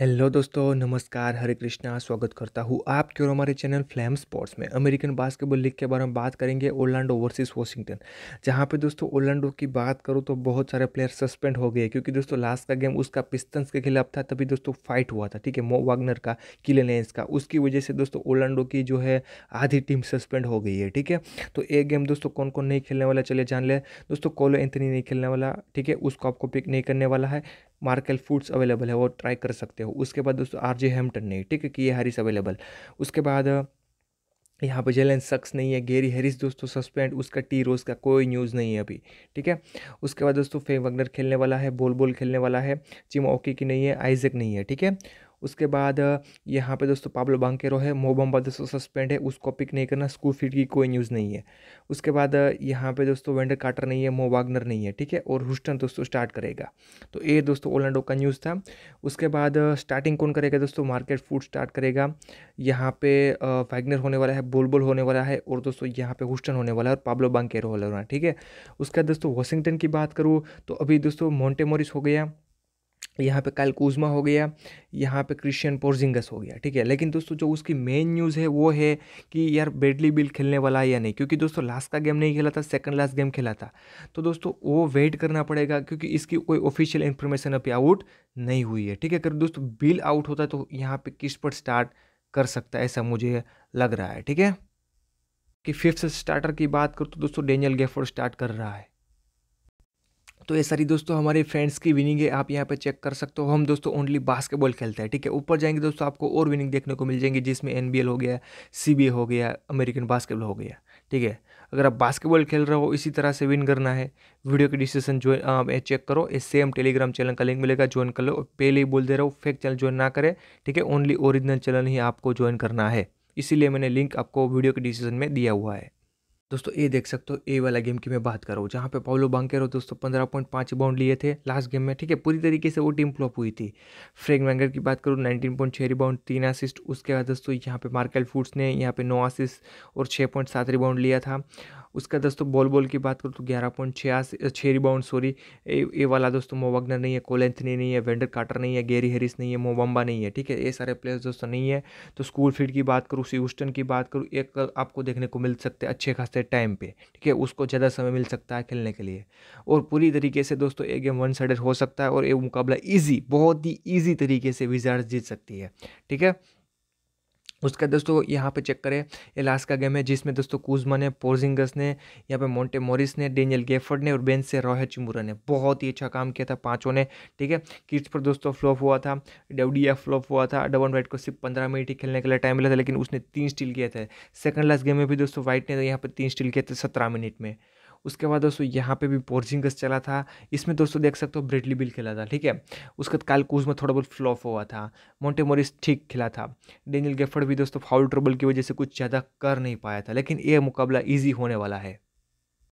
hello दोस्तों नमस्कार हरे कृष्णा स्वागत करता हूँ आपके और हमारे चैनल फ्लैम स्पोर्ट्स में अमेरिकन बास्केटबॉल लीग के बारे में बात करेंगे ओलांडो वर्सेस वॉशिंगटन जहाँ पे दोस्तों ओलांडो की बात करूँ तो बहुत सारे प्लेयर सस्पेंड हो गए क्योंकि दोस्तों लास्ट का गेम उसका पिस्टन्स के खिलाफ था तभी दोस्तों फाइट हुआ था ठीक है मो वागनर का किलेनेंस का उसकी वजह से दोस्तों ओलांडो की जो है आधी टीम सस्पेंड हो गई है ठीक है तो एक गेम दोस्तों कौन कौन नहीं खेलने वाला चले जान ले दोस्तों कोलो एंथनी नहीं खेलने वाला ठीक है उसको आपको पिक नहीं करने वाला है मार्केल फूड्स अवेलेबल है वो ट्राई कर सकते हो उसके बाद दोस्तों आर जे हेम्पटन नहीं ठीक है कि ये हैरिस अवेलेबल उसके बाद यहाँ पर जेलन सक्स नहीं है गेरी हैरिस दोस्तों सस्पेंड उसका टी रोज का कोई न्यूज़ नहीं है अभी ठीक है उसके बाद दोस्तों फे वगनर खेलने वाला है बोल बोल खेलने वाला है चिम ओके की नहीं है आइजक नहीं है ठीक है उसके बाद यहाँ पे दोस्तों पाब्लो बांकेरो है मोबम्बा दोस्तों सस्पेंड है उसको पिक नहीं करना स्कूल फीड की कोई न्यूज़ नहीं है उसके बाद यहाँ पे दोस्तों वेंडर काटर नहीं है मो वागनर नहीं है ठीक है और हुस्टन दोस्तों स्टार्ट करेगा तो ये दोस्तों ओलैंडो का न्यूज़ था उसके बाद स्टार्टिंग कौन करेगा दोस्तों मार्केट फूड स्टार्ट करेगा यहाँ पे वैगनर होने वाला है बोलबोल होने वाला है और दोस्तों यहाँ पे हुस्टन होने वाला है और पाब्लो बांकेरो ठीक है उसके बाद दोस्तों वॉशिंगटन की बात करूँ तो अभी दोस्तों मोन्टेमोरिस हो गया यहाँ पे कायल कुजमा हो गया यहाँ पे क्रिश्चियन पोर्जिंगस हो गया ठीक है लेकिन दोस्तों जो उसकी मेन न्यूज़ है वो है कि यार बेडली बिल खेलने वाला है या नहीं क्योंकि दोस्तों लास्ट का गेम नहीं खेला था सेकंड लास्ट गेम खेला था तो दोस्तों वो वेट करना पड़ेगा क्योंकि इसकी कोई ऑफिशियल इन्फॉर्मेशन अभी आउट नहीं हुई है ठीक है अगर दोस्तों बिल आउट होता है तो यहाँ पर किस पर स्टार्ट कर सकता है ऐसा मुझे लग रहा है ठीक है कि फिफ्थ स्टार्टर की बात करूँ तो दोस्तों डेनियल गेफोर्ड स्टार्ट कर रहा है तो ये सारी दोस्तों हमारे फ्रेंड्स की विनिंग है आप यहाँ पे चेक कर सकते हो हम दोस्तों ओनली बास्केटबॉल खेलते हैं ठीक है ऊपर जाएंगे दोस्तों आपको और विनिंग देखने को मिल जाएंगे जिसमें एन हो गया सी हो गया अमेरिकन बास्केटबॉल हो गया ठीक है अगर आप बास्केटबॉल खेल रहे हो इसी तरह से विन करना है वीडियो की डिस्क्रिप्शन ज्वाइन चेक करो ये सेम टेलीग्राम चैनल का लिंक मिलेगा ज्वाइन कर लो पहले ही बोल दे रहा हो फेक चैनल ज्वाइन ना करें ठीक है ओनली ओरिजिनल चैनल ही आपको ज्वाइन करना है इसीलिए मैंने लिंक आपको वीडियो के डिस्क्रिप्शन में दिया हुआ है दोस्तों ये देख सकते हो ए वाला गेम की मैं बात कर रहा हूँ जहाँ पे पाउलो बांकेरो दोस्तों पंद्रह पॉइंट पाँच बाउंड लिए थे लास्ट गेम में ठीक है पूरी तरीके से वो टीम फ्लॉप हुई थी फ्रेंक वैंगर की बात करूँ नाइनटीन पॉइंट छः रिबाउंड तीन असिस्ट उसके बाद दोस्तों यहाँ पे मार्केल फूड्स ने यहाँ पे नौ असिस्ट और छः पॉइंट सात रिबाउंड लिया था उसका दोस्तों बॉल बॉल की बात करूँ तो ग्यारह पॉइंट छियासी छः रिबाउंड सॉरी ये वाला दोस्तों तो मो नहीं है कोलेंथनी नहीं है वेंडर काटर नहीं है गेरी हेरिस नहीं है मोबम्बा नहीं है ठीक है ये सारे प्लेयर्स दोस्तों तो नहीं है तो स्कूल फील्ड की बात करूँ ह्यूस्टन की बात करूँ एक आपको देखने को मिल सकते हैं अच्छे खासे टाइम पर ठीक है उसको ज़्यादा समय मिल सकता है खेलने के लिए और पूरी तरीके से दोस्तों एक गेम वन साइडेड हो सकता है और ये मुकाबला ईजी बहुत ही ईजी तरीके से विजार्स जीत सकती है ठीक है उसका दोस्तों यहाँ पे चेक करें एलास्का गेम है जिसमें दोस्तों कुजमा ने पोर्जिंगस ने यहाँ पे मोंटे मोरिस ने डेनियल गेफर्ड ने और बेन से रोहित चिमुरा ने बहुत ही अच्छा काम किया था पांचों ने ठीक है किट्स पर दोस्तों फ्लॉप हुआ था डेवडिया फ्लॉप हुआ था डबन वाइट को सिर्फ पंद्रह मिनट ही खेलने के लिए टाइम मिला था लेकिन उसने तीन स्टील किए थे सेकंड लास्ट गेम में भी दोस्तों वाइट ने यहाँ पर तीन स्टील किए थे सत्रह मिनट में उसके बाद दोस्तों यहाँ पे भी पोर्जिंगस चला था इसमें दोस्तों देख सकते हो ब्रेडली बिल खेला था ठीक है उसका बाद कालकूज में थोड़ा बहुत फ्लॉप हुआ था मोन्टे मोरिस ठीक खेला था डेनियल गेफर्ड भी दोस्तों फाउल ट्रबल की वजह से कुछ ज़्यादा कर नहीं पाया था लेकिन ये मुकाबला ईजी होने वाला है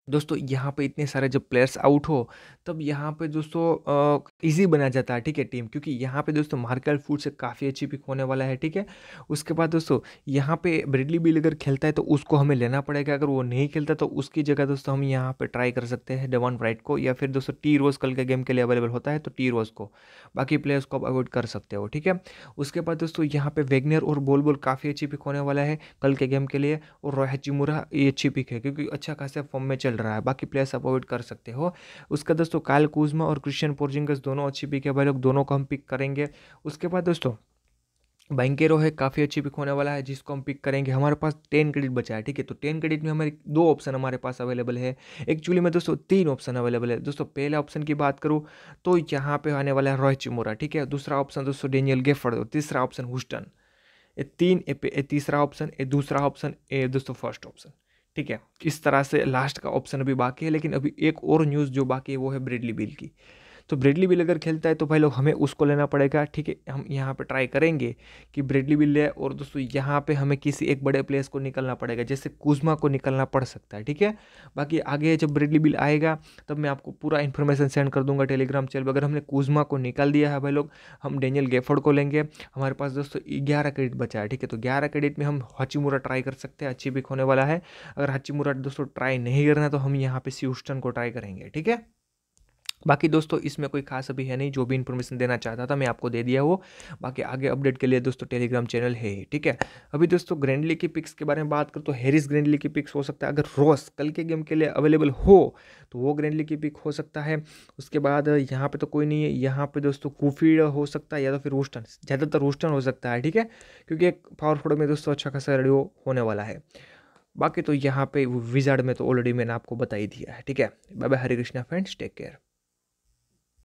दोस्तों यहाँ पे इतने सारे जब प्लेयर्स आउट हो तब यहाँ पे दोस्तों इजी बना जाता है ठीक है टीम क्योंकि यहाँ पे दोस्तों मार्कल फूड से काफ़ी अच्छी पिक होने वाला है ठीक है उसके बाद दोस्तों यहाँ पे ब्रिडली बिल अगर खेलता है तो उसको हमें लेना पड़ेगा अगर वो नहीं खेलता तो उसकी जगह दोस्तों हम यहाँ पर ट्राई कर सकते हैं डेवन ब्राइट को या फिर दोस्तों टी रोज़ कल के गेम के लिए अवेलेबल होता है तो टी रोज़ को बाकी प्लेयर्स को आप अवॉइड कर सकते हो ठीक है उसके बाद दोस्तों यहाँ पर वेगनर और बोल बोल काफ़ी अच्छी पिक होने वाला है कल के गेम के लिए और रोहित चिमुरा ये अच्छी पिक है क्योंकि अच्छा खासा फॉर्म में चल चल रहा है बाकी प्लेयर्स आप अवॉइड कर सकते हो उसका दोस्तों काल कुजमा और क्रिश्चियन पोर्जिंगस दोनों अच्छी पिक है भाई लोग दोनों को हम पिक करेंगे उसके बाद दोस्तों बैंकेरो है काफ़ी अच्छी पिक होने वाला है जिसको हम पिक करेंगे हमारे पास टेन क्रेडिट बचा है ठीक है तो टेन क्रेडिट में हमारे दो ऑप्शन हमारे पास अवेलेबल है एक्चुअली में दोस्तों तीन ऑप्शन अवेलेबल है दोस्तों पहला ऑप्शन की बात करूँ तो यहाँ पे आने वाला है रोहित चिमोरा ठीक है दूसरा ऑप्शन दोस्तों डेनियल गेफर्ड और तीसरा ऑप्शन हुस्टन ए तीन ए तीसरा ऑप्शन ए दूसरा ऑप्शन ए दोस्तों फर्स्ट ऑप्शन ठीक है इस तरह से लास्ट का ऑप्शन अभी बाकी है लेकिन अभी एक और न्यूज़ जो बाकी है वो है ब्रेडली बिल की तो ब्रेडली बिल अगर खेलता है तो भाई लोग हमें उसको लेना पड़ेगा ठीक है हम यहाँ पर ट्राई करेंगे कि ब्रेडली बिल ले और दोस्तों यहाँ पर हमें किसी एक बड़े प्लेस को निकलना पड़ेगा जैसे कुजमा को निकलना पड़ सकता है ठीक है बाकी आगे जब ब्रेडली बिल आएगा तब मैं आपको पूरा इन्फॉर्मेशन सेंड कर दूंगा टेलीग्राम चैनल अगर हमने कुजमा को निकाल दिया है भाई लोग हम डेनियल गेफर्ड को लेंगे हमारे पास दोस्तों ग्यारह क्रेडिट बचा है ठीक है तो ग्यारह क्रेडिट में हम हची ट्राई कर सकते हैं अच्छी पिक होने वाला है अगर हची दोस्तों ट्राई नहीं करना तो हम यहाँ पे सी को ट्राई करेंगे ठीक है बाकी दोस्तों इसमें कोई खास अभी है नहीं जो भी इन्फॉर्मेशन देना चाहता था मैं आपको दे दिया वो बाकी आगे अपडेट के लिए दोस्तों टेलीग्राम चैनल है ठीक है अभी दोस्तों ग्रैंडली की पिक्स के बारे में बात करूँ तो हैरिस ग्रैंडली की पिक्स हो सकता है अगर रोस कल के गेम के लिए अवेलेबल हो तो वो ग्रैंडली की पिक हो सकता है उसके बाद यहाँ पर तो कोई नहीं है यहाँ पर दोस्तों कुफीड हो सकता है या तो फिर रूस्टन ज़्यादातर रूस्टन हो सकता है ठीक है क्योंकि एक पावर में दोस्तों अच्छा खासा रेडियो होने वाला है बाकी तो यहाँ पर विजार्ड में तो ऑलरेडी मैंने आपको बता ही दिया है ठीक है bye bye Hare Krishna friends take care